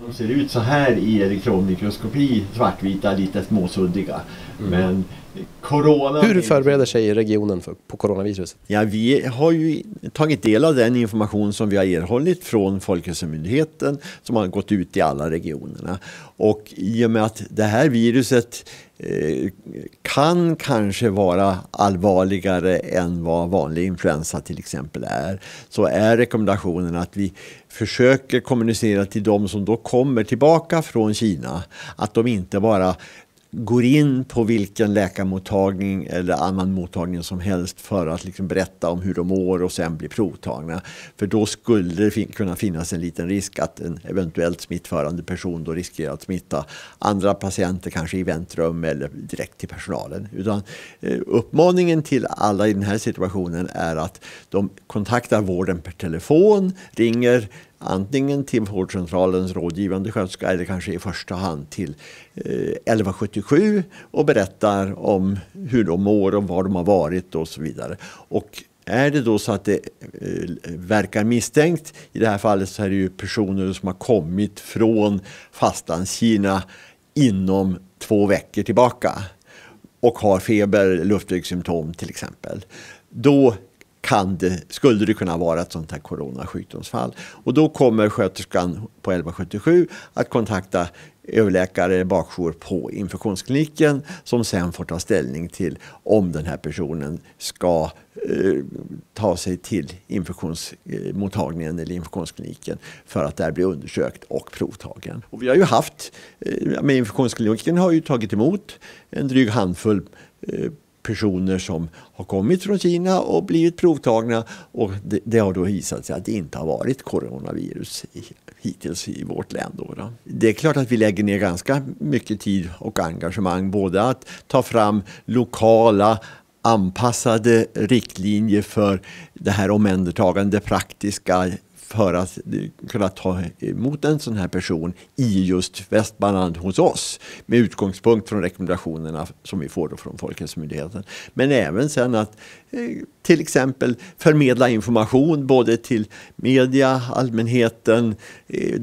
De ser ut så här i elektronmikroskopi, svartvita, lite småsuddiga. Mm. Men corona... Hur förbereder sig regionen för, på coronaviruset? Ja, vi har ju tagit del av den information som vi har erhållit från Folkhälsomyndigheten som har gått ut i alla regionerna. Och i och med att det här viruset Eh, kan kanske vara allvarligare än vad vanlig influensa till exempel är, så är rekommendationen att vi försöker kommunicera till de som då kommer tillbaka från Kina att de inte bara går in på vilken läkarmottagning eller annan mottagning som helst för att liksom berätta om hur de mår och sen bli provtagna. För då skulle det fin kunna finnas en liten risk att en eventuellt smittförande person då riskerar att smitta andra patienter, kanske i väntrum eller direkt till personalen. Utan eh, uppmaningen till alla i den här situationen är att de kontaktar vården per telefon, ringer antingen till vårdcentralens rådgivande sköterska eller kanske i första hand till 1177 eh, och berättar om hur de mår och var de har varit och så vidare. Och är det då så att det eh, verkar misstänkt, i det här fallet så är det ju personer som har kommit från fastlandskina inom två veckor tillbaka och har feber, luftvägssymptom till exempel. Då kan det, skulle det kunna vara ett sånt här coronasjukdomsfall. Och då kommer sköterskan på 1177 att kontakta överläkare, bakjour på infektionskliniken som sen får ta ställning till om den här personen ska eh, ta sig till infektionsmottagningen eller infektionskliniken för att där bli undersökt och provtagen. Och vi har ju haft, eh, infektionskliniken har ju tagit emot en dryg handfull eh, personer som har kommit från Kina och blivit provtagna och det, det har då visat sig att det inte har varit coronavirus i, hittills i vårt län. Då, då. Det är klart att vi lägger ner ganska mycket tid och engagemang både att ta fram lokala anpassade riktlinjer för det här omhändertagandet, det praktiska för att kunna ta emot en sån här person i just Västmanland hos oss med utgångspunkt från rekommendationerna som vi får från Folkhälsomyndigheten. Men även sen att eh, till exempel förmedla information både till media, allmänheten, eh,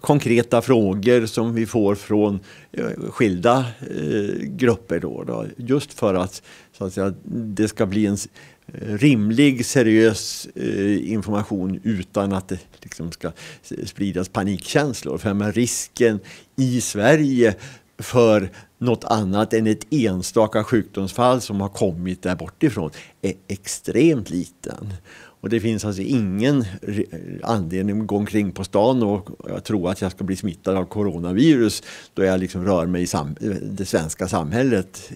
konkreta frågor som vi får från eh, skilda eh, grupper. Då, då, just för att, så att säga, det ska bli en eh, rimlig, seriös information utan att det liksom ska spridas panikkänslor. För men risken i Sverige för något annat än ett enstaka sjukdomsfall som har kommit där bortifrån är extremt liten. Och det finns alltså ingen anledning att gå omkring på stan och tro att jag ska bli smittad av coronavirus då jag liksom rör mig i det svenska samhället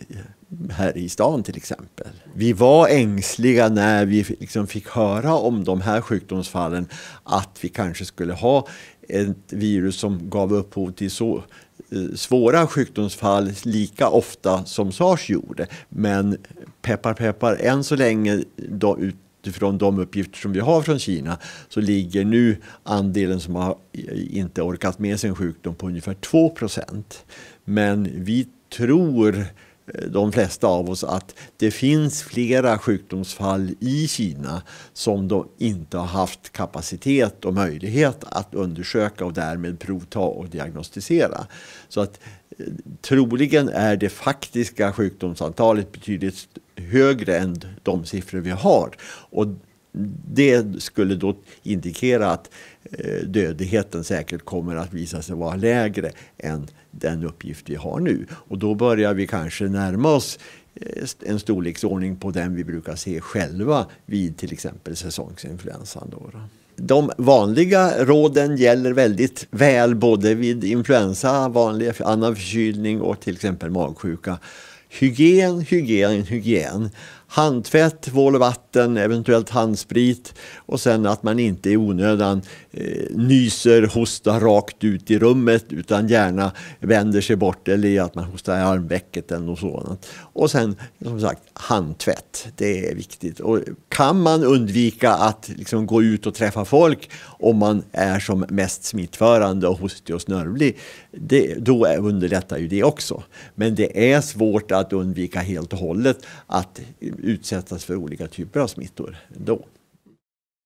här i stan till exempel. Vi var ängsliga när vi liksom fick höra om de här sjukdomsfallen att vi kanske skulle ha ett virus som gav upphov till så eh, svåra sjukdomsfall lika ofta som sars gjorde. Men peppar peppar, än så länge då, ut utifrån de uppgifter som vi har från Kina så ligger nu andelen som har eh, inte orkat med sin sjukdom på ungefär 2 Men vi tror eh, de flesta av oss att det finns flera sjukdomsfall i Kina som de inte har haft kapacitet och möjlighet att undersöka och därmed provta och diagnostisera. Så att eh, troligen är det faktiska sjukdomsantalet betydligt högre än de siffror vi har. Och det skulle då indikera att eh, dödligheten säkert kommer att visa sig vara lägre än den uppgift vi har nu. Och då börjar vi kanske närma oss eh, en storleksordning på den vi brukar se själva vid till exempel säsongsinfluensan. Då. De vanliga råden gäller väldigt väl både vid influensa, vanlig annan förkylning och till exempel magsjuka. Hygien, hygien, hygien. Handtvätt, vål och vatten, eventuellt handsprit och sen att man inte i onödan eh, nyser, hostar rakt ut i rummet utan gärna vänder sig bort eller att man hostar i armvecket eller något sådant. Och sen som sagt handtvätt, det är viktigt. Och kan man undvika att liksom, gå ut och träffa folk om man är som mest smittförande och hostig och snörvlig, det, då underlättar ju det också. Men det är svårt att att undvika helt och hållet att utsättas för olika typer av smittor. Ändå.